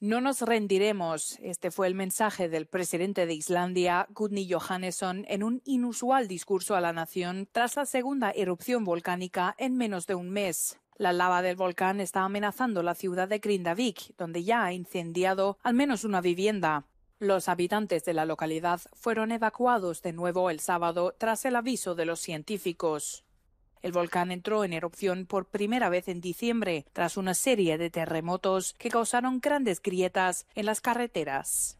No nos rendiremos. Este fue el mensaje del presidente de Islandia, Gudni Johannesson, en un inusual discurso a la nación tras la segunda erupción volcánica en menos de un mes. La lava del volcán está amenazando la ciudad de Grindavik, donde ya ha incendiado al menos una vivienda. Los habitantes de la localidad fueron evacuados de nuevo el sábado tras el aviso de los científicos. El volcán entró en erupción por primera vez en diciembre, tras una serie de terremotos que causaron grandes grietas en las carreteras.